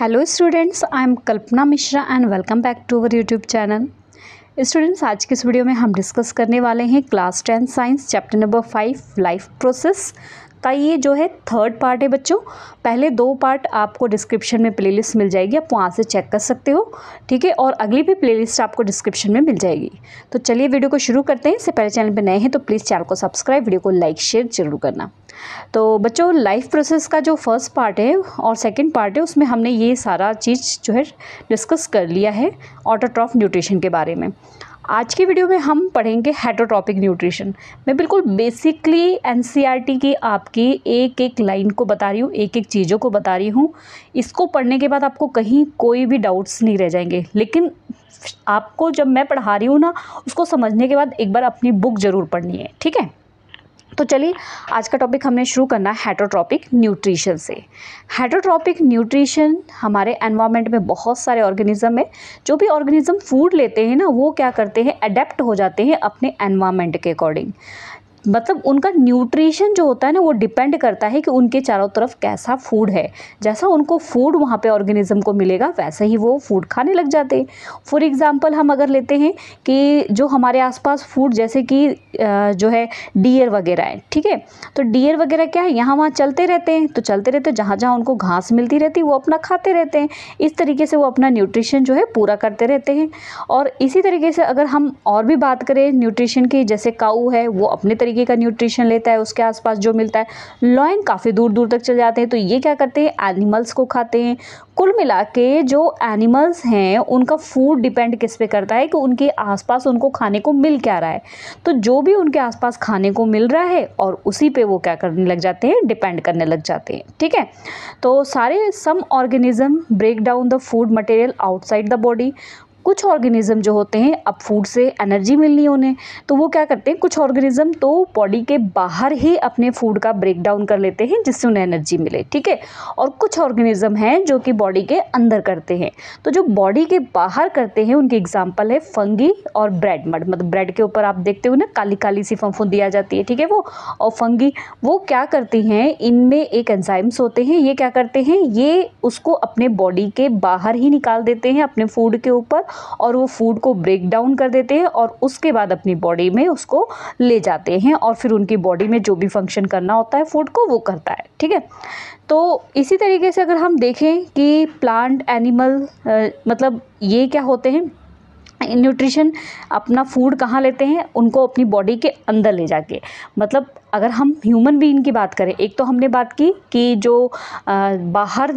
hello students I am Kalpana Mishra and welcome back to our YouTube channel students आज के इस video में हम डिस्कस करने वाले हैं class ten science chapter number five life process का ये जो है थर्ड पार्ट है बच्चों पहले दो पार्ट आपको डिस्क्रिप्शन में प्लेलिस्ट मिल जाएगी आप वहाँ से चेक कर सकते हो ठीक है और अगली भी प्लेलिस्ट आपको डिस्क्रिप्शन में मिल जाएगी तो चलिए वीडियो को शुरू करते हैं इससे पहले चैनल पर नए हैं तो प्लीज़ चैनल को सब्सक्राइब वीडियो को लाइक शेयर जरूर करना तो बच्चों लाइफ प्रोसेस का जो फर्स्ट पार्ट है और सेकेंड पार्ट है उसमें हमने ये सारा चीज़ जो है डिस्कस कर लिया है ऑटोट्रॉफ न्यूट्रिशन के बारे में आज की वीडियो में हम पढ़ेंगे हेटरोटॉपिक न्यूट्रिशन मैं बिल्कुल बेसिकली एन e की आपकी एक एक लाइन को बता रही हूँ एक एक चीज़ों को बता रही हूँ इसको पढ़ने के बाद आपको कहीं कोई भी डाउट्स नहीं रह जाएंगे लेकिन आपको जब मैं पढ़ा रही हूँ ना उसको समझने के बाद एक बार अपनी बुक ज़रूर पढ़नी है ठीक है तो चलिए आज का टॉपिक हमने शुरू करना है हेटरोट्रॉपिक न्यूट्रिशन से हेटरोट्रॉपिक न्यूट्रिशन हमारे एनवायरनमेंट में बहुत सारे ऑर्गेनिज्म है जो भी ऑर्गेनिज्म फूड लेते हैं ना वो क्या करते हैं अडेप्ट हो जाते हैं अपने एनवायरनमेंट के अकॉर्डिंग मतलब उनका न्यूट्रिशन जो होता है ना वो डिपेंड करता है कि उनके चारों तरफ कैसा फूड है जैसा उनको फूड वहाँ पे ऑर्गेनिज्म को मिलेगा वैसे ही वो फूड खाने लग जाते हैं फॉर एग्ज़ाम्पल हम अगर लेते हैं कि जो हमारे आसपास फूड जैसे कि जो है डियर वगैरह है ठीक है तो डियर वगैरह क्या है यहाँ वहाँ चलते रहते हैं तो चलते रहते हैं जहाँ जहाँ उनको घास मिलती रहती है वो अपना खाते रहते हैं इस तरीके से वो अपना न्यूट्रिशन जो है पूरा करते रहते हैं और इसी तरीके से अगर हम और भी बात करें न्यूट्रिशन की जैसे काऊ है वो अपने तरीके तरीके का न्यूट्रिशन लेता है उसके आसपास जो मिलता है लॉयन काफ़ी दूर दूर तक चले जाते हैं तो ये क्या करते हैं एनिमल्स को खाते हैं कुल मिला के जो एनिमल्स हैं उनका फूड डिपेंड किस पे करता है कि उनके आसपास उनको खाने को मिल क्या रहा है तो जो भी उनके आसपास खाने को मिल रहा है और उसी पे वो क्या करने लग जाते हैं डिपेंड करने लग जाते हैं ठीक है तो सारे some organism break down the food material outside the body कुछ ऑर्गेनिज्म जो होते हैं अब फूड से एनर्जी मिलनी उन्हें तो वो क्या करते हैं कुछ ऑर्गेनिज़म तो बॉडी के बाहर ही अपने फूड का ब्रेकडाउन कर लेते हैं जिससे उन्हें एनर्जी मिले ठीक है और कुछ ऑर्गेनिज्म हैं जो कि बॉडी के अंदर करते हैं तो जो बॉडी के बाहर करते हैं उनकी एग्जाम्पल है फंगी और ब्रेड मड मतलब ब्रेड के ऊपर आप देखते हो ना काली काली सी फंफू आ जाती है ठीक है वो और फंगी वो क्या करती हैं इनमें एक एंजाइम्स होते हैं ये क्या करते हैं ये उसको अपने बॉडी के बाहर ही निकाल देते हैं अपने फूड के ऊपर और वो फूड को ब्रेक डाउन कर देते हैं और उसके बाद अपनी बॉडी में उसको ले जाते हैं और फिर उनकी बॉडी में जो भी फंक्शन करना होता है फूड को वो करता है ठीक है तो इसी तरीके से अगर हम देखें कि प्लांट एनिमल मतलब ये क्या होते हैं न्यूट्रिशन अपना फूड कहाँ लेते हैं उनको अपनी बॉडी के अंदर ले जाके मतलब अगर हम ह्यूमन बीइंग की बात करें एक तो हमने बात की कि जो बाहर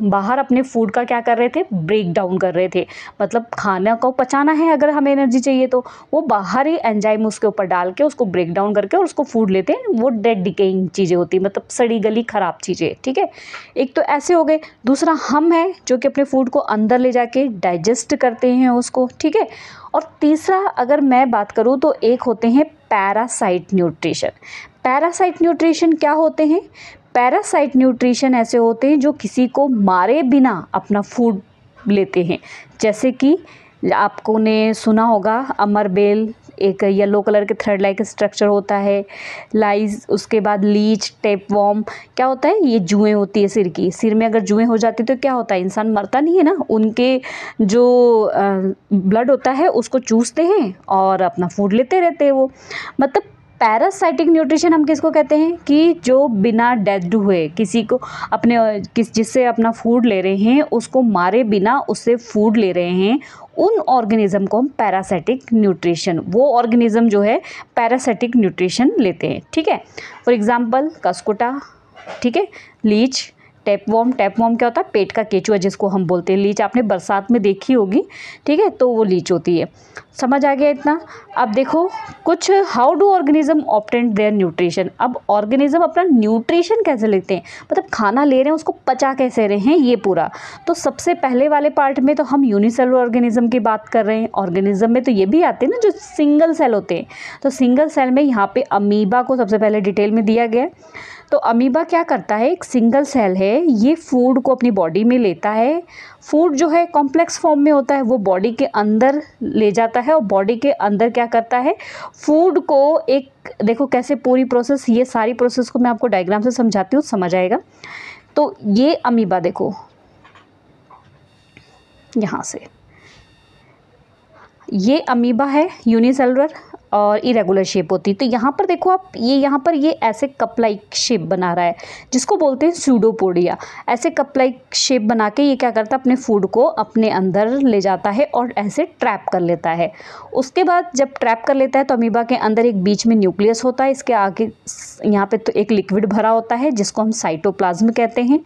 बाहर अपने फूड का क्या कर रहे थे ब्रेक डाउन कर रहे थे मतलब खाना को पचाना है अगर हमें एनर्जी चाहिए तो वो बाहर ही एंजाइम उसके ऊपर डाल के उसको ब्रेक डाउन करके और उसको फूड लेते हैं वो डेड डिकेइंग चीज़ें होती मतलब सड़ी गली ख़राब चीज़ें ठीक है एक तो ऐसे हो गए दूसरा हम है जो कि अपने फूड को अंदर ले जाके डाइजेस्ट करते हैं उसको ठीक है और तीसरा अगर मैं बात करूँ तो एक होते हैं पैरासाइट न्यूट्रिशन पैरासाइट न्यूट्रिशन क्या होते हैं पैरासाइट न्यूट्रिशन ऐसे होते हैं जो किसी को मारे बिना अपना फूड लेते हैं जैसे कि आपको ने सुना होगा अमरबेल एक येलो कलर के थ्रेड लाइक स्ट्रक्चर होता है लाइज उसके बाद लीच टेप वॉम क्या होता है ये जुएँ होती है सिर की सिर में अगर जुएँ हो जाती तो क्या होता है इंसान मरता नहीं है ना उनके जो ब्लड होता है उसको चूसते हैं और अपना फूड लेते रहते हैं वो मतलब पैरासाइटिक न्यूट्रिशन हम किसको कहते हैं कि जो बिना डेड हुए किसी को अपने किस जिससे अपना फूड ले रहे हैं उसको मारे बिना उससे फूड ले रहे हैं उन ऑर्गेनिज़म को हम पैरासाइटिक न्यूट्रिशन वो ऑर्गेनिज्म जो है पैरासाइटिक न्यूट्रिशन लेते हैं ठीक है फॉर एग्ज़ाम्पल कस्कोटा ठीक है लीच टेपवॉम टेपवॉम क्या होता है पेट का केचुआ जिसको हम बोलते हैं लीच आपने बरसात में देखी होगी ठीक है तो वो लीच होती है समझ आ गया इतना अब देखो कुछ how do organism obtain their nutrition अब ऑर्गेनिज्म अपना न्यूट्रिशन कैसे लेते हैं मतलब खाना ले रहे हैं उसको पचा कैसे रहे हैं ये पूरा तो सबसे पहले वाले पार्ट में तो हम यूनिसेल ऑर्गेनिज्म की बात कर रहे हैं ऑर्गेनिज्म में तो ये भी आते हैं ना जो सिंगल सेल होते हैं तो सिंगल सेल में यहाँ पर अमीबा को सबसे पहले डिटेल में दिया गया है तो अमीबा क्या करता है एक सिंगल सेल है ये फूड को अपनी बॉडी में लेता है फूड जो है कॉम्प्लेक्स फॉर्म में होता है वो बॉडी के अंदर ले जाता है और बॉडी के अंदर क्या करता है फूड को एक देखो कैसे पूरी प्रोसेस ये सारी प्रोसेस को मैं आपको डायग्राम से समझाती हूँ समझ आएगा तो ये अमीबा देखो यहाँ से ये अमीबा है यूनिसेलर और इरेगुलर शेप होती है तो यहाँ पर देखो आप ये यहाँ पर ये ऐसे कप लाइक शेप बना रहा है जिसको बोलते हैं सूडोपोडिया ऐसे कप लाइक शेप बना के ये क्या करता है अपने फूड को अपने अंदर ले जाता है और ऐसे ट्रैप कर लेता है उसके बाद जब ट्रैप कर लेता है तो अमीबा के अंदर एक बीच में न्यूक्लियस होता है इसके आगे यहाँ पर तो एक लिक्विड भरा होता है जिसको हम साइटोप्लाज्म कहते हैं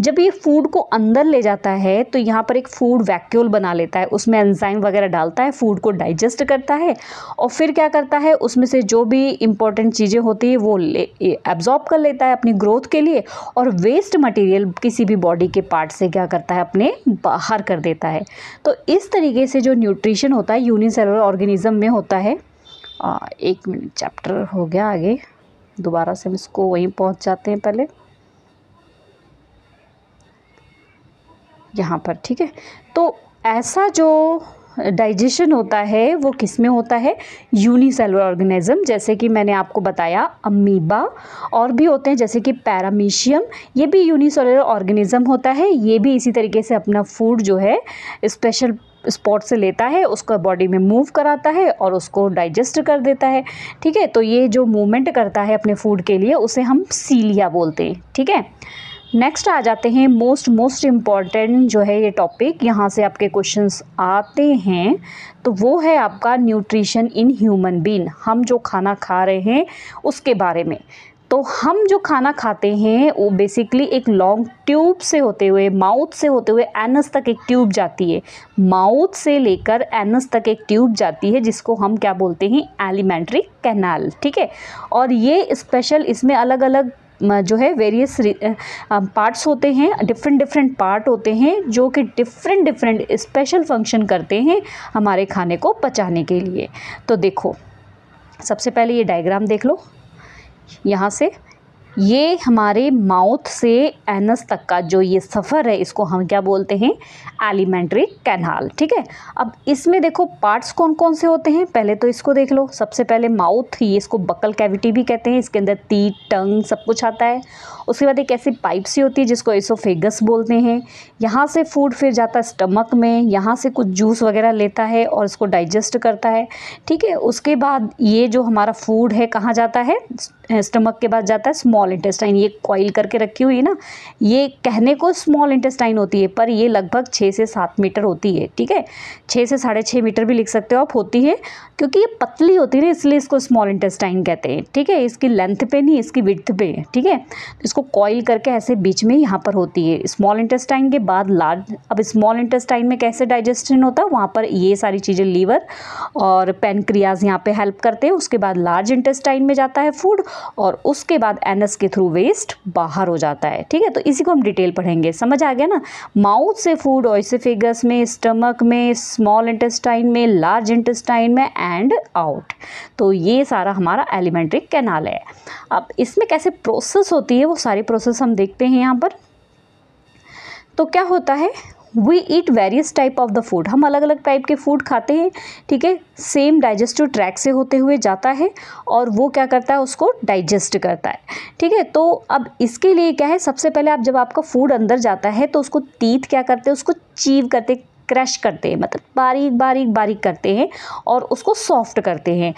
जब ये फूड को अंदर ले जाता है तो यहाँ पर एक फूड वैक्यूल बना लेता है उसमें एंजाइम वगैरह डालता है फूड को डाइजेस्ट करता है और फिर क्या करता है उसमें से जो भी इंपॉर्टेंट चीज़ें होती है वो एब्जॉर्ब कर लेता है अपनी ग्रोथ के लिए और वेस्ट मटेरियल किसी भी बॉडी के पार्ट से क्या करता है अपने बाहर कर देता है तो इस तरीके से जो न्यूट्रिशन होता है यूनिसेलुलर ऑर्गेनिज्म में होता है आ, एक मिनट चैप्टर हो गया आगे दोबारा से हम इसको वहीं पहुंच जाते हैं पहले यहाँ पर ठीक है तो ऐसा जो डाइजेशन होता है वो किस में होता है यूनिसेलुलर ऑर्गेनिज्म जैसे कि मैंने आपको बताया अमीबा और भी होते हैं जैसे कि पैरामीशियम ये भी यूनिसेलुलर ऑर्गेनिज्म होता है ये भी इसी तरीके से अपना फूड जो है स्पेशल स्पॉट से लेता है उसको बॉडी में मूव कराता है और उसको डाइजेस्ट कर देता है ठीक है तो ये जो मूवमेंट करता है अपने फूड के लिए उसे हम सीलिया बोलते हैं ठीक है नेक्स्ट आ जाते हैं मोस्ट मोस्ट इम्पॉर्टेंट जो है ये टॉपिक यहाँ से आपके क्वेश्चंस आते हैं तो वो है आपका न्यूट्रिशन इन ह्यूमन बीन हम जो खाना खा रहे हैं उसके बारे में तो हम जो खाना खाते हैं वो बेसिकली एक लॉन्ग ट्यूब से होते हुए माउथ से होते हुए एनस तक एक ट्यूब जाती है माउथ से लेकर एनस तक एक ट्यूब जाती है जिसको हम क्या बोलते हैं एलिमेंट्री कैनाल ठीक है और ये स्पेशल इसमें अलग अलग जो है वेरियस पार्ट्स होते हैं डिफरेंट डिफरेंट पार्ट होते हैं जो कि डिफरेंट डिफरेंट स्पेशल फंक्शन करते हैं हमारे खाने को पचाने के लिए तो देखो सबसे पहले ये डायग्राम देख लो यहाँ से ये हमारे माउथ से एनस तक का जो ये सफ़र है इसको हम क्या बोलते हैं एलिमेंट्री कैनाल ठीक है अब इसमें देखो पार्ट्स कौन कौन से होते हैं पहले तो इसको देख लो सबसे पहले माउथ ये इसको बकल कैविटी भी कहते हैं इसके अंदर ती टंग सब कुछ आता है उसके बाद एक ऐसी पाइप सी होती है जिसको एसोफेगस बोलते हैं यहाँ से फूड फिर जाता है स्टमक में यहाँ से कुछ जूस वगैरह लेता है और इसको डाइजेस्ट करता है ठीक है उसके बाद ये जो हमारा फूड है कहाँ जाता है स्टमक के बाद जाता है स्मॉल स्मॉल इंटेस्टाइन ये कॉइल करके रखी हुई है ना ये कहने को स्मॉल इंटेस्टाइन होती है पर ये लगभग छः से सात मीटर होती है ठीक है छः से साढ़े छः मीटर भी लिख सकते हो आप होती है क्योंकि ये पतली होती है ना इसलिए इसको स्मॉल इंटेस्टाइन कहते हैं ठीक है इसकी लेंथ पे नहीं इसकी विथ पे ठीक है तो इसको कॉइल करके ऐसे बीच में यहाँ पर होती है स्मॉल इंटेस्टाइन के बाद लार्ज अब स्मॉल इंटेस्टाइन में कैसे डाइजेस्टन होता है वहाँ पर ये सारी चीज़ें लीवर और पेनक्रियाज यहाँ पर हेल्प करते हैं उसके बाद लार्ज इंटेस्टाइन में जाता है फूड और उसके बाद एनस के थ्रू वेस्ट बाहर हो जाता है ठीक है तो इसी को हम डिटेल पढ़ेंगे समझ आ गया ना माउथ से फूड ऑइसिफिगस में स्टमक में स्मॉल इंटेस्टाइन में लार्ज इंटेस्टाइन में एंड आउट तो ये सारा हमारा एलिमेंट्री कैनाल है अब इसमें कैसे प्रोसेस होती है वो सारी प्रोसेस हम देखते हैं यहाँ पर तो क्या होता है we eat various type of the food हम अलग अलग टाइप के फूड खाते हैं ठीक है सेम डाइजेस्टिव ट्रैक से होते हुए जाता है और वो क्या करता है उसको डाइजेस्ट करता है ठीक है तो अब इसके लिए क्या है सबसे पहले आप जब आपका फूड अंदर जाता है तो उसको तीत क्या करते हैं उसको चीव करते क्रश करते हैं मतलब बारीक बारीक बारीक करते हैं और उसको सॉफ्ट करते हैं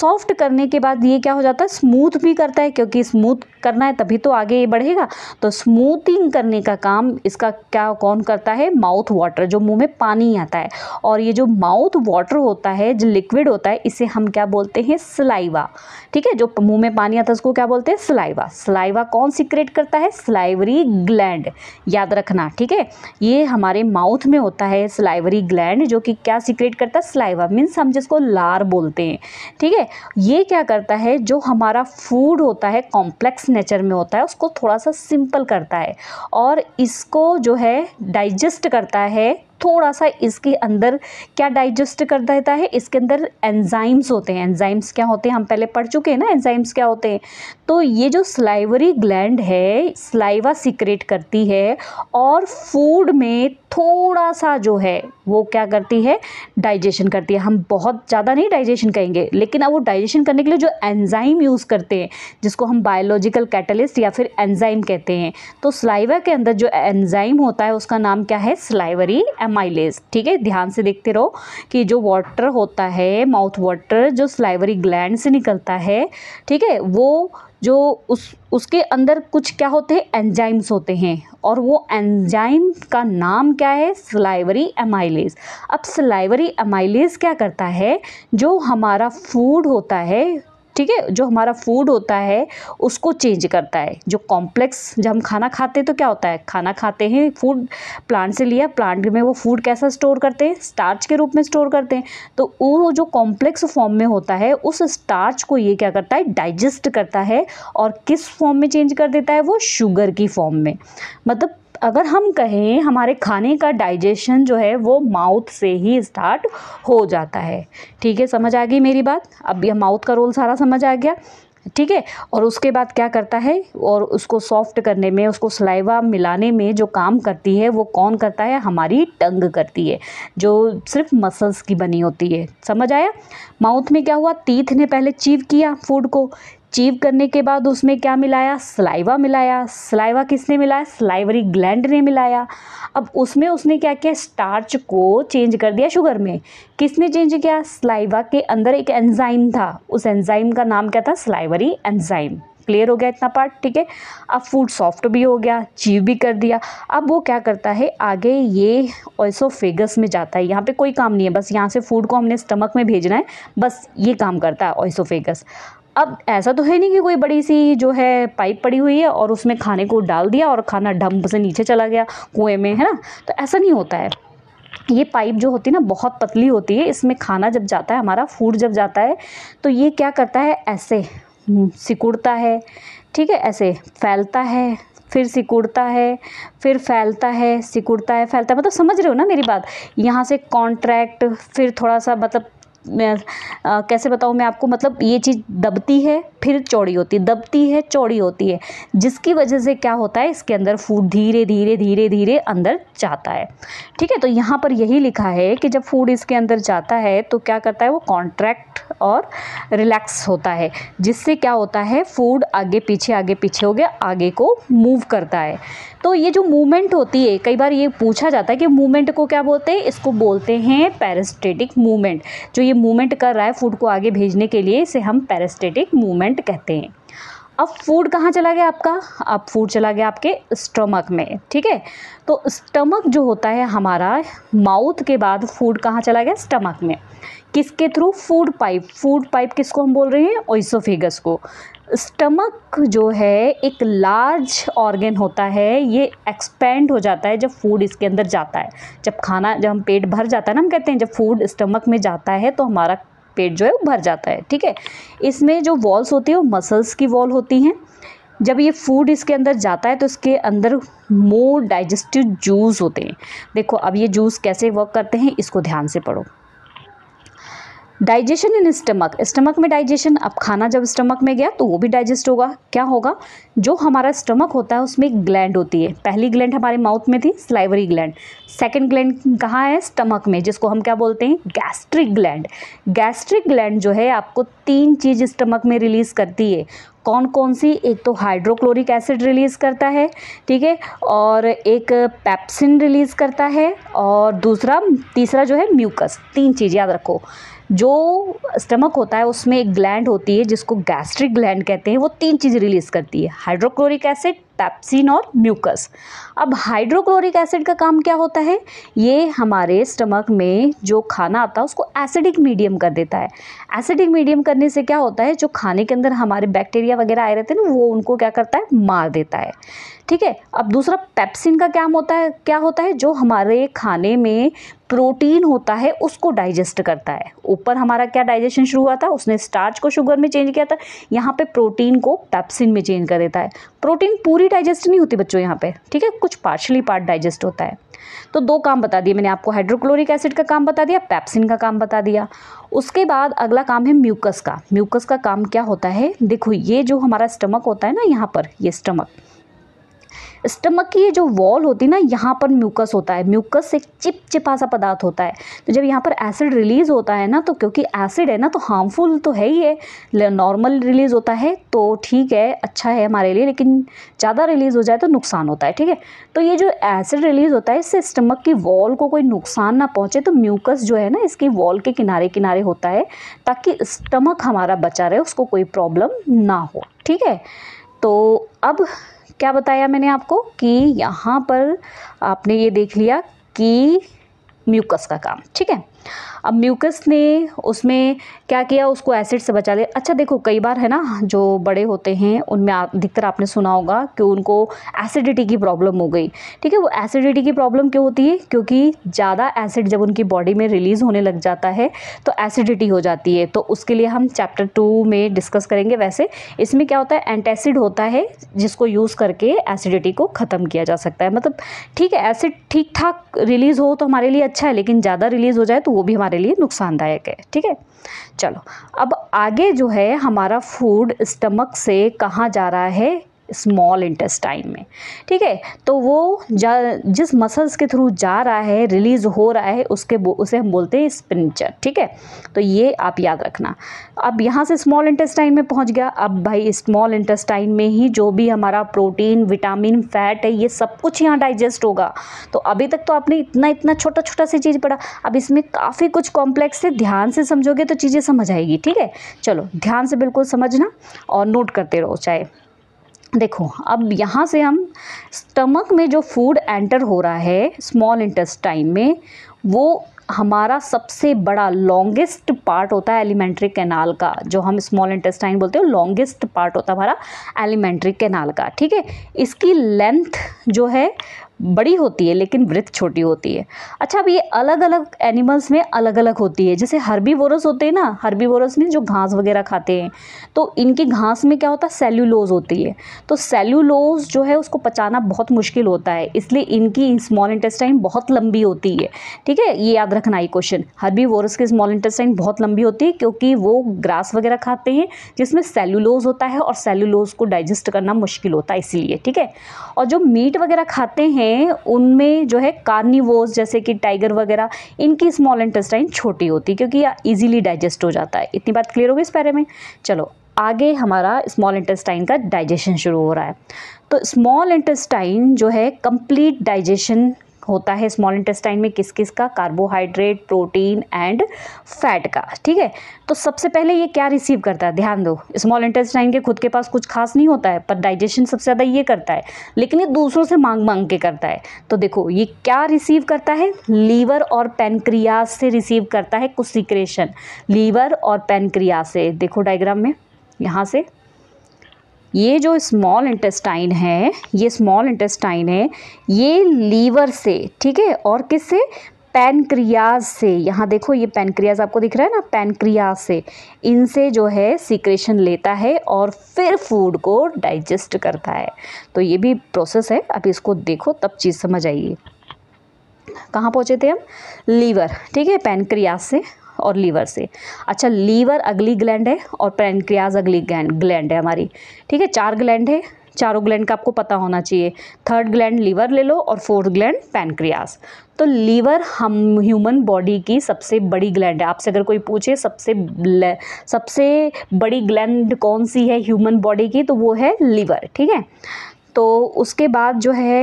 सॉफ्ट करने के बाद ये क्या हो जाता है स्मूथ भी करता है क्योंकि स्मूथ करना है तभी तो आगे ये बढ़ेगा तो स्मूथिंग करने का काम इसका क्या कौन करता है माउथ वाटर जो मुंह में पानी आता है और ये जो माउथ वाटर होता है जो लिक्विड होता है इसे हम क्या बोलते हैं सिलाइवा ठीक है जो मुँह में पानी आता है उसको क्या बोलते हैं सिलाइवा सिलाइवा कौन सिक्रेट करता है सिलाईवरी ग्लैंड याद रखना ठीक है ये हमारे माउथ में होता है सलाइवरी ग्लैंड जो कि क्या सीक्रेट करता है सलाइवा मीन्स हम जिसको लार बोलते हैं ठीक है ये क्या करता है जो हमारा फूड होता है कॉम्प्लेक्स नेचर में होता है उसको थोड़ा सा सिंपल करता है और इसको जो है डाइजेस्ट करता है थोड़ा सा इसके अंदर क्या डाइजेस्ट कर देता है इसके अंदर एंजाइम्स होते हैं एंजाइम्स क्या होते हैं हम पहले पढ़ चुके हैं ना एंजाइम्स क्या होते हैं तो ये जो स्लाइवरी ग्लैंड है स्लाइवा सीक्रेट करती है और फूड में थोड़ा सा जो है वो क्या करती है डाइजेशन करती है हम बहुत ज़्यादा नहीं डाइजेशन कहेंगे लेकिन अब वो डाइजेशन करने के लिए जो एंजाइम यूज़ करते हैं जिसको हम बायोलॉजिकल कैटलिस्ट या फिर एंजाइम कहते हैं तो स्लाइवा के अंदर जो एंजाइम होता है उसका नाम क्या है स्लाइवरी एमाइलेज ठीक है ध्यान से देखते रहो कि जो वाटर होता है माउथ वाटर जो स्लाइवरी ग्लैंड से निकलता है ठीक है वो जो उस उसके अंदर कुछ क्या होते हैं एंजाइम्स होते हैं और वो एंजाइम का नाम क्या है सलाइवरी एमाइलेज अब सलाइवरी एमाइलेज क्या करता है जो हमारा फूड होता है ठीक है जो हमारा फूड होता है उसको चेंज करता है जो कॉम्प्लेक्स जब हम खाना खाते हैं तो क्या होता है खाना खाते हैं फूड प्लांट से लिया प्लांट में वो फूड कैसा स्टोर करते हैं स्टार्च के रूप में स्टोर करते हैं तो वो जो कॉम्प्लेक्स फॉर्म में होता है उस स्टार्च को ये क्या करता है डाइजेस्ट करता है और किस फॉर्म में चेंज कर देता है वो शुगर की फॉर्म में मतलब अगर हम कहें हमारे खाने का डाइजेशन जो है वो माउथ से ही स्टार्ट हो जाता है ठीक है समझ आ गई मेरी बात अब यह माउथ का रोल सारा समझ आ गया ठीक है और उसके बाद क्या करता है और उसको सॉफ्ट करने में उसको सलाइवा मिलाने में जो काम करती है वो कौन करता है हमारी टंग करती है जो सिर्फ मसल्स की बनी होती है समझ आया माउथ में क्या हुआ तीथ ने पहले चीव किया फूड को अचीव करने के बाद उसमें क्या मिलाया स्लाइवा मिलाया सलाइवा किसने मिलाया सलाइवरी ग्लैंड ने मिलाया अब उसमें उसने क्या किया स्टार्च को चेंज कर दिया शुगर में किसने चेंज किया स्लाइवा के अंदर एक एंजाइम था उस एंजाइम का नाम क्या था स्लाइवरी एंजाइम क्लियर हो गया इतना पार्ट ठीक है अब फूड सॉफ्ट भी हो गया चीव भी कर दिया अब वो क्या करता है आगे ये ऑयसोफेगस में जाता है यहाँ पे कोई काम नहीं है बस यहाँ से फूड को हमने स्टमक में भेजना है बस ये काम करता है ऑयसोफेगस अब ऐसा तो है नहीं कि कोई बड़ी सी जो है पाइप पड़ी हुई है और उसमें खाने को डाल दिया और खाना ढंप से नीचे चला गया कुएँ में है ना तो ऐसा नहीं होता है ये पाइप जो होती है ना बहुत पतली होती है इसमें खाना जब जाता है हमारा फूड जब जाता है तो ये क्या करता है ऐसे हम्म, सिकुड़ता है ठीक है ऐसे फैलता है फिर सिकुड़ता है फिर फैलता है सिकुड़ता है फैलता है मतलब समझ रहे हो ना मेरी बात यहाँ से कॉन्ट्रैक्ट फिर थोड़ा सा मतलब मैं आ, कैसे बताऊँ मैं आपको मतलब ये चीज़ दबती है फिर चौड़ी होती है दबती है चौड़ी होती है जिसकी वजह से क्या होता है इसके अंदर फूड धीरे धीरे धीरे धीरे अंदर जाता है ठीक है तो यहाँ पर यही लिखा है कि जब फूड इसके अंदर जाता है तो क्या करता है वो कॉन्ट्रैक्ट और रिलैक्स होता है जिससे क्या होता है फूड आगे पीछे आगे पीछे हो गया आगे को मूव करता है तो ये जो मूवमेंट होती है कई बार ये पूछा जाता है कि मूवमेंट को क्या बोलते हैं इसको बोलते हैं पैरास्टेटिक मूवमेंट जो ये मूवमेंट कर रहा है फूड को आगे भेजने के लिए इसे हम पैरास्टेटिक मूवमेंट कहते हैं अब फूड कहाँ चला गया आपका अब फूड चला गया आपके स्टमक में ठीक है तो स्टमक जो होता है हमारा माउथ के बाद फूड कहाँ चला गया स्टमक में किसके through food pipe food pipe किसको हम बोल रहे हैं ओइसोफेगस को स्टमक जो है एक लार्ज ऑर्गेन होता है ये एक्सपेंड हो जाता है जब फूड इसके अंदर जाता है जब खाना जब हम पेट भर जाता है ना हम कहते हैं जब फूड स्टमक में जाता है तो हमारा पेट जो है वो भर जाता है ठीक है इसमें जो वॉल्स होती है वो मसल्स की वॉल होती हैं जब ये फूड इसके अंदर जाता है तो इसके अंदर मोर डाइजेस्टिव जूस होते हैं देखो अब ये जूस कैसे वर्क करते हैं इसको ध्यान से पढ़ो डाइजेशन इन स्टमक स्टमक में डाइजेशन अब खाना जब स्टमक में गया तो वो भी डाइजेस्ट होगा क्या होगा जो हमारा स्टमक होता है उसमें एक ग्लैंड होती है पहली ग्लैंड हमारे माउथ में थी स्लाइवरी ग्लैंड सेकंड ग्लैंड कहाँ है स्टमक में जिसको हम क्या बोलते हैं गैस्ट्रिक ग्लैंड गैस्ट्रिक ग्लैंड जो है आपको तीन चीज़ स्टमक में रिलीज़ करती है कौन कौन सी एक तो हाइड्रोक्लोरिक एसिड रिलीज़ करता है ठीक है और एक पैप्सिन रिलीज़ करता है और दूसरा तीसरा जो है म्यूकस तीन चीज़ याद रखो जो स्टमक होता है उसमें एक ग्लैंड होती है जिसको गैस्ट्रिक ग्लैंड कहते हैं वो तीन चीज़ रिलीज़ करती है हाइड्रोक्लोरिक एसिड पैप्सिन और म्यूकस अब हाइड्रोक्लोरिक एसिड का काम क्या होता है ये हमारे स्टमक में जो खाना आता है उसको एसिडिक मीडियम कर देता है एसिडिक मीडियम करने से क्या होता है जो खाने के अंदर हमारे बैक्टीरिया वगैरह आए रहते हैं ना वो उनको क्या करता है मार देता है ठीक है अब दूसरा पैप्सिन का क्या होता है क्या होता है जो हमारे खाने में प्रोटीन होता है उसको डाइजेस्ट करता है ऊपर हमारा क्या डाइजेशन शुरू हुआ था उसने स्टार्च को शुगर में चेंज किया था यहाँ पे प्रोटीन को पैप्सिन में चेंज कर देता है प्रोटीन पूरी डाइजेस्ट नहीं होती बच्चों यहाँ पे ठीक है कुछ पार्शली पार्ट डाइजेस्ट होता है तो दो काम बता दिए मैंने आपको हाइड्रोक्लोरिक एसिड का काम बता दिया पैप्सिन का काम बता दिया उसके बाद अगला काम है म्यूकस का म्यूकस का काम क्या होता है देखो ये जो हमारा स्टमक होता है ना यहाँ पर ये स्टमक स्टमक की ये जो वॉल होती है ना यहाँ पर म्यूकस होता है म्यूकस एक चिप चिपा सा पदार्थ होता है तो जब यहाँ पर एसिड रिलीज़ होता है ना तो क्योंकि एसिड है ना तो हार्मफुल तो है ही है नॉर्मल रिलीज़ होता है तो ठीक है अच्छा है हमारे लिए लेकिन ज़्यादा रिलीज़ हो जाए तो नुकसान होता है ठीक है तो ये जो एसिड रिलीज़ होता है इससे स्टमक की वॉल को कोई नुकसान ना पहुँचे तो म्यूकस जो है ना इसकी वॉल के किनारे किनारे होता है ताकि स्टमक हमारा बचा रहे उसको कोई प्रॉब्लम ना हो ठीक है तो अब क्या बताया मैंने आपको कि यहाँ पर आपने ये देख लिया कि म्यूकस का काम ठीक है अब म्यूकस ने उसमें क्या किया उसको एसिड से बचा लिया अच्छा देखो कई बार है ना जो बड़े होते हैं उनमें अधिकतर आपने सुना होगा कि उनको एसिडिटी की प्रॉब्लम हो गई ठीक है वो एसिडिटी की प्रॉब्लम क्यों होती है क्योंकि ज़्यादा एसिड जब उनकी बॉडी में रिलीज़ होने लग जाता है तो एसिडिटी हो जाती है तो उसके लिए हम चैप्टर टू में डिस्कस करेंगे वैसे इसमें क्या होता है एंटेसिड होता है जिसको यूज़ करके एसिडिटी को ख़त्म किया जा सकता है मतलब ठीक है एसिड ठीक ठाक रिलीज़ हो तो हमारे लिए अच्छा है लेकिन ज़्यादा रिलीज़ हो जाए तो वो भी हमारे लिए नुकसानदायक है ठीक है चलो अब आगे जो है हमारा फूड स्टमक से कहाँ जा रहा है स्मॉल इंटेस्टाइन में ठीक है तो वो जा जिस मसल्स के थ्रू जा रहा है रिलीज़ हो रहा है उसके उसे हम बोलते हैं स्पिनचर ठीक है तो ये आप याद रखना अब यहाँ से स्मॉल इंटेस्टाइन में पहुँच गया अब भाई स्मॉल इंटेस्टाइन में ही जो भी हमारा प्रोटीन विटामिन फैट है ये सब कुछ यहाँ डाइजेस्ट होगा तो अभी तक तो आपने इतना इतना छोटा छोटा सी चीज़ पढ़ा अब इसमें काफ़ी कुछ कॉम्प्लेक्स है ध्यान से समझोगे तो चीज़ें समझ आएगी ठीक है चलो ध्यान से बिल्कुल समझना और नोट करते रहो चाहे देखो अब यहाँ से हम स्टमक में जो फूड एंटर हो रहा है स्मॉल इंटेस्टाइन में वो हमारा सबसे बड़ा लॉन्गेस्ट पार्ट होता है एलिमेंट्री कैनाल का जो हम स्मॉल इंटेस्टाइन बोलते हैं लॉन्गेस्ट पार्ट होता है हमारा एलिमेंट्री कैनाल का ठीक है इसकी लेंथ जो है बड़ी होती है लेकिन वृत्त छोटी होती है अच्छा अब ये अलग अलग एनिमल्स में अलग अलग होती है जैसे हर्बीवोरस होते हैं ना हर्बीवोरस में जो घास वगैरह खाते हैं तो इनकी घास में क्या होता है सेल्यूलोज होती है तो सेल्यूलोज जो है उसको पचाना बहुत मुश्किल होता है इसलिए इनकी स्मॉल इंटेस्टाइन बहुत लंबी होती है ठीक है ये याद रखना ये क्वेश्चन हर्बीवोरस की स्मॉल इंटेस्टाइन बहुत लंबी होती है क्योंकि वो ग्रास वगैरह खाते हैं जिसमें सेल्यूलोज होता है और सेल्यूलोज को डाइजेस्ट करना मुश्किल होता है इसीलिए ठीक है और जो मीट वगैरह खाते हैं हैं उनमें जो है कार्निवोज जैसे कि टाइगर वगैरह इनकी स्मॉल इंटेस्टाइन छोटी होती है क्योंकि यह ईजिली डाइजेस्ट हो जाता है इतनी बात क्लियर होगी इस बारे में चलो आगे हमारा स्मॉल इंटेस्टाइन का डाइजेशन शुरू हो रहा है तो स्मॉल इंटेस्टाइन जो है कंप्लीट डाइजेशन होता है स्मॉल इंटेस्टाइन में किस किस का कार्बोहाइड्रेट प्रोटीन एंड फैट का ठीक है तो सबसे पहले ये क्या रिसीव करता है ध्यान दो स्मॉल इंटेस्टाइन के खुद के पास कुछ खास नहीं होता है पर डाइजेशन सबसे ज़्यादा ये करता है लेकिन ये दूसरों से मांग मांग के करता है तो देखो ये क्या रिसीव करता है लीवर और पेनक्रियाज से रिसीव करता है कुछ सिक्रेशन लीवर और पेनक्रिया से देखो डाइग्राम में यहाँ से ये जो स्मॉल इंटेस्टाइन है ये स्मॉल इंटेस्टाइन है ये लीवर से ठीक है और किससे पैनक्रियाज से यहाँ देखो ये पैनक्रियाज आपको दिख रहा है ना पैनक्रियाज से इनसे जो है सिक्रेशन लेता है और फिर फूड को डाइजेस्ट करता है तो ये भी प्रोसेस है अब इसको देखो तब चीज़ समझ आइए कहाँ पहुँचे थे हम लीवर ठीक है पैनक्रियाज से और लीवर से अच्छा लीवर अगली ग्लैंड है और पेनक्रियाज अगली ग्लैंड है हमारी ठीक है चार ग्लैंड है चारों ग्लैंड का आपको पता होना चाहिए थर्ड ग्लैंड लीवर ले लो और फोर्थ ग्लैंड पैनक्रियाज तो लीवर हम ह्यूमन बॉडी की सबसे बड़ी ग्लैंड है आपसे अगर कोई पूछे सबसे सबसे बड़ी ग्लैंड कौन सी है ह्यूमन बॉडी की तो वो है लीवर ठीक है तो उसके बाद जो है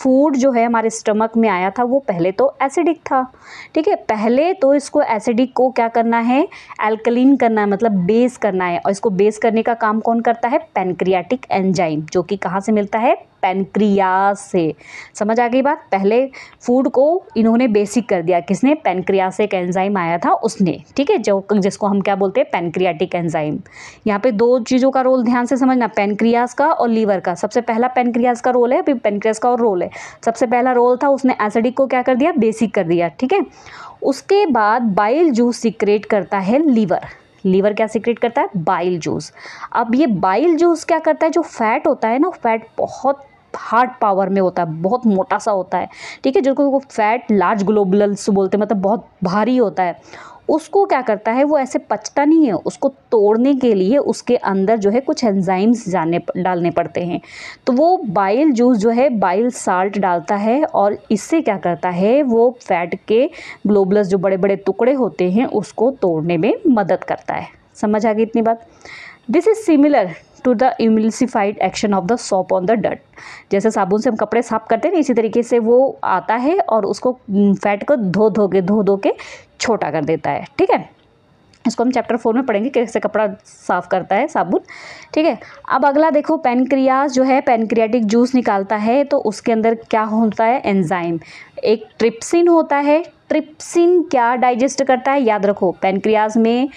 फूड जो है हमारे स्टमक में आया था वो पहले तो एसिडिक था ठीक है पहले तो इसको एसिडिक को क्या करना है एल्कलिन करना है मतलब बेस करना है और इसको बेस करने का काम कौन करता है पेनक्रियाटिक एंजाइम जो कि कहाँ से मिलता है पेनक्रियाज से समझ आ गई बात पहले फूड को इन्होंने बेसिक कर दिया किसने से एक एंजाइम आया था उसने ठीक है जो जिसको हम क्या बोलते हैं पेनक्रियाटिक एंजाइम यहाँ पे दो चीज़ों का रोल ध्यान से समझना पेनक्रियाज का और लीवर का सबसे पहला पेनक्रियाज़ का रोल है अभी पेनक्रियाज का और रोल है सबसे पहला रोल था उसने एसिडिक को क्या कर दिया बेसिक कर दिया ठीक है उसके बाद बाइल जूस सिक्रेट करता है लीवर लीवर क्या सिक्रेट करता है बाइल जूस अब ये बाइल जूस क्या करता है जो फैट होता है ना फैट बहुत हार्ड पावर में होता है बहुत मोटा सा होता है ठीक है जिसको फैट लार्ज ग्लोबुलस बोलते हैं मतलब बहुत भारी होता है उसको क्या करता है वो ऐसे पचता नहीं है उसको तोड़ने के लिए उसके अंदर जो है कुछ एंजाइम्स जाने डालने पड़ते हैं तो वो बाइल जूस जो है बाइल साल्ट डालता है और इससे क्या करता है वो फैट के ग्लोबलस जो बड़े बड़े टुकड़े होते हैं उसको तोड़ने में मदद करता है समझ आ गई इतनी बात this is similar to the emulsified action of the soap on the डट जैसे साबुन से हम कपड़े साफ करते हैं इसी तरीके से वो आता है और उसको फैट को धो धो के धो धो के छोटा कर देता है ठीक है इसको हम चैप्टर फोर में पढ़ेंगे कैसे कपड़ा साफ करता है साबुन ठीक है अब अगला देखो पेनक्रियाज जो है पेनक्रियाटिक जूस निकालता है तो उसके अंदर क्या होता है एंजाइम एक ट्रिप्सिन होता है ट्रिप्सिन क्या डाइजेस्ट करता है याद रखो पेनक्रियाज में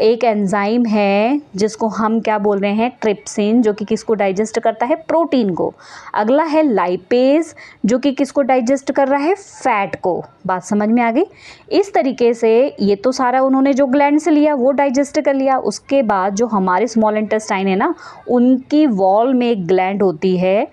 एक एंजाइम है जिसको हम क्या बोल रहे हैं ट्रिप्सिन जो कि किसको डाइजेस्ट करता है प्रोटीन को अगला है लाइपेज जो कि किसको डाइजेस्ट कर रहा है फैट को बात समझ में आ गई इस तरीके से ये तो सारा उन्होंने जो ग्लैंड से लिया वो डाइजेस्ट कर लिया उसके बाद जो हमारे स्मॉल इंटेस्टाइन है ना उनकी वॉल में एक ग्लैंड होती है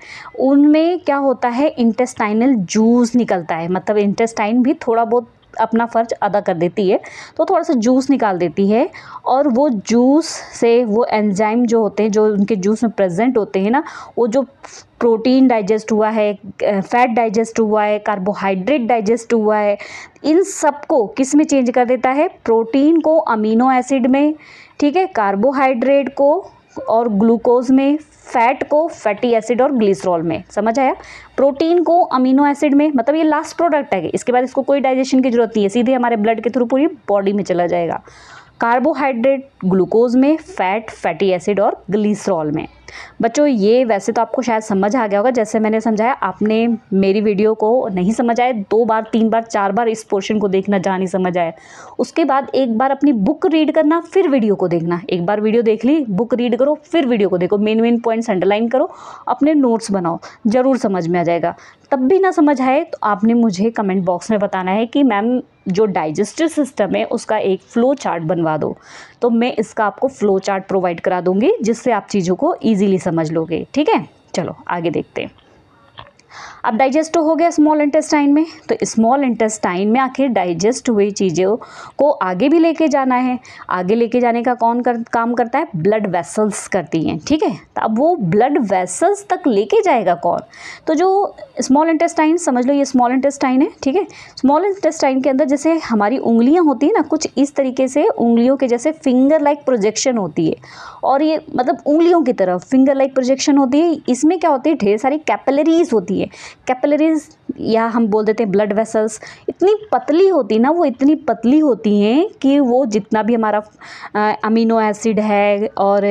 उनमें क्या होता है इंटेस्टाइनल जूस निकलता है मतलब इंटेस्टाइन भी थोड़ा बहुत अपना फ़र्ज अदा कर देती है तो थोड़ा सा जूस निकाल देती है और वो जूस से वो एंजाइम जो होते हैं जो उनके जूस में प्रेजेंट होते हैं ना वो जो प्रोटीन डाइजेस्ट हुआ है फैट डाइजेस्ट हुआ है कार्बोहाइड्रेट डाइजेस्ट हुआ है इन सब को किस में चेंज कर देता है प्रोटीन को अमीनो एसिड में ठीक है कार्बोहाइड्रेट को और ग्लूकोज में फैट को फैटी एसिड और ग्लिसरॉल में समझ आया प्रोटीन को अमीनो एसिड में मतलब ये लास्ट प्रोडक्ट है इसके बाद इसको कोई डाइजेशन की जरूरत नहीं है सीधे हमारे ब्लड के थ्रू पूरी बॉडी में चला जाएगा कार्बोहाइड्रेट ग्लूकोज में फैट फैटी एसिड और ग्लिसरॉल में बच्चों ये वैसे तो आपको शायद समझ आ गया होगा जैसे मैंने समझाया आपने मेरी वीडियो को नहीं समझ आए दो बार तीन बार चार बार इस पोर्शन को देखना जहाँ नहीं समझ आए उसके बाद एक बार अपनी बुक रीड करना फिर वीडियो को देखना एक बार वीडियो देख ली बुक रीड करो फिर वीडियो को देखो मेन मेन पॉइंट्स अंडरलाइन करो अपने नोट्स बनाओ ज़रूर समझ में आ जाएगा तब भी ना समझ आए तो आपने मुझे कमेंट बॉक्स में बताना है कि मैम जो डाइजेस्टिव सिस्टम है उसका एक फ़्लो चार्ट बनवा दो तो मैं इसका आपको फ़्लो चार्ट प्रोवाइड करा दूँगी जिससे आप चीज़ों को ईजी ईजीली समझ लोगे ठीक है चलो आगे देखते हैं अब डाइजेस्ट हो गया स्मॉल इंटेस्टाइन में तो स्मॉल इंटेस्टाइन में आखिर डाइजेस्ट हुई चीज़ों को आगे भी लेके जाना है आगे लेके जाने का कौन कर, काम करता है ब्लड वेसल्स करती हैं ठीक है तो अब वो ब्लड वेसल्स तक लेके जाएगा कौन तो जो स्मॉल इंटेस्टाइन समझ लो ये स्मॉल इंटेस्टाइन है ठीक है स्मॉल इंटेस्टाइन के अंदर जैसे हमारी उंगलियाँ होती हैं ना कुछ इस तरीके से उंगलियों के जैसे फिंगर लाइक प्रोजेक्शन होती है और ये मतलब उंगलियों की तरफ फिंगर लाइक प्रोजेक्शन होती है इसमें क्या होती है ढेर सारी कैपलरीज होती है है कैपलरीज या हम बोल देते हैं ब्लड वेसल्स इतनी पतली होती ना वो इतनी पतली होती हैं कि वो जितना भी हमारा अमीनो एसिड है और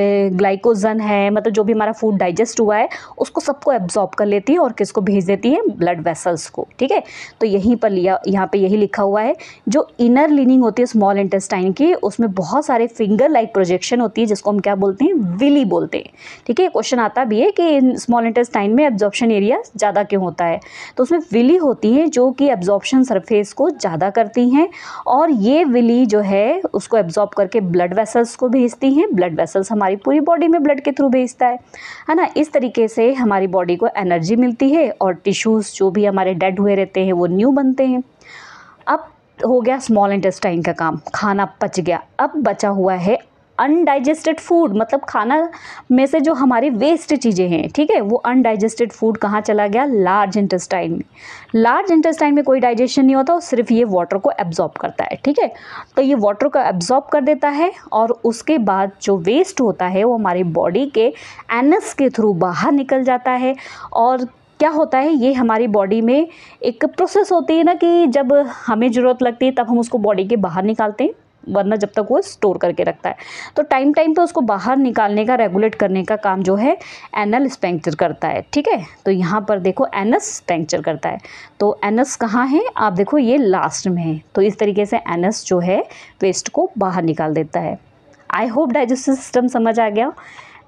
ग्लाइकोजन है मतलब जो भी हमारा फूड डाइजेस्ट हुआ है उसको सबको एब्जॉर्ब कर लेती है और किसको भेज देती है ब्लड वेसल्स को ठीक है तो यहीं पर लिया यहाँ पर यही लिखा हुआ है जो इनर लिनिंग होती है स्मॉल इंटेस्टाइन की उसमें बहुत सारे फिंगर लाइक प्रोजेक्शन होती है जिसको हम क्या बोलते हैं विली बोलते हैं ठीक है क्वेश्चन आता भी है कि स्मॉल इंटेस्टाइन में एब्जॉर्प्शन एरिया ज़्यादा ज़्यादा क्यों होता है तो उसमें विली होती हैं जो कि एब्जॉर्प्शन सरफेस को ज़्यादा करती हैं और ये विली जो है उसको एब्जॉर्ब करके ब्लड वेसल्स को भेजती हैं ब्लड वेसल्स हमारी पूरी बॉडी में ब्लड के थ्रू भेजता है है ना इस तरीके से हमारी बॉडी को एनर्जी मिलती है और टिश्यूज़ जो भी हमारे डेड हुए रहते हैं वो न्यू बनते हैं अब हो गया स्मॉल इंटेस्टाइन का काम खाना पच गया अब बचा हुआ है अनडाइजेस्टेड फूड मतलब खाना में से जो हमारी वेस्ट चीज़ें हैं ठीक है वो अनडाइजेस्टेड फूड कहाँ चला गया लार्ज इंटेस्टाइन में लार्ज इंटेस्टाइन में कोई डाइजेशन नहीं होता सिर्फ ये वाटर को एब्जॉर्ब करता है ठीक है तो ये वाटर को एब्जॉर्ब कर देता है और उसके बाद जो वेस्ट होता है वो हमारी बॉडी के एनस के थ्रू बाहर निकल जाता है और क्या होता है ये हमारी बॉडी में एक प्रोसेस होती है ना कि जब हमें ज़रूरत लगती है तब हम उसको बॉडी के बाहर निकालते हैं वरना जब तक वो स्टोर करके रखता है तो टाइम टाइम पे उसको बाहर निकालने का रेगुलेट करने का काम जो है एनल स्पेंक्चर करता है ठीक है तो यहाँ पर देखो एनस स्पेंक्चर करता है तो एनस कहाँ है आप देखो ये लास्ट में है तो इस तरीके से एनस जो है वेस्ट को बाहर निकाल देता है आई होप डाइजेस्टिव सिस्टम समझ आ गया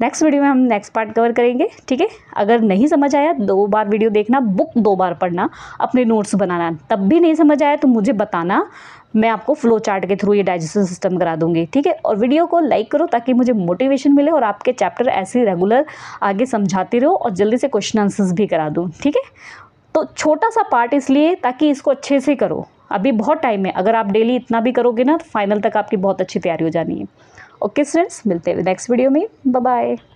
नेक्स्ट वीडियो में हम नेक्स्ट पार्ट कवर करेंगे ठीक है अगर नहीं समझ आया दो बार वीडियो देखना बुक दो बार पढ़ना अपने नोट्स बनाना तब भी नहीं समझ आया तो मुझे बताना मैं आपको फ्लो चार्ट के थ्रू ये डाइजेशन सिस्टम करा दूंगी ठीक है और वीडियो को लाइक करो ताकि मुझे मोटिवेशन मिले और आपके चैप्टर ऐसे रेगुलर आगे समझाती रहो और जल्दी से क्वेश्चन आंसर्स भी करा दूँ ठीक है तो छोटा सा पार्ट इसलिए ताकि इसको अच्छे से करो अभी बहुत टाइम है अगर आप डेली इतना भी करोगे ना तो फाइनल तक आपकी बहुत अच्छी तैयारी हो जानी है ओके स्टूडेंट्स मिलते हैं नेक्स्ट वीडियो में बाय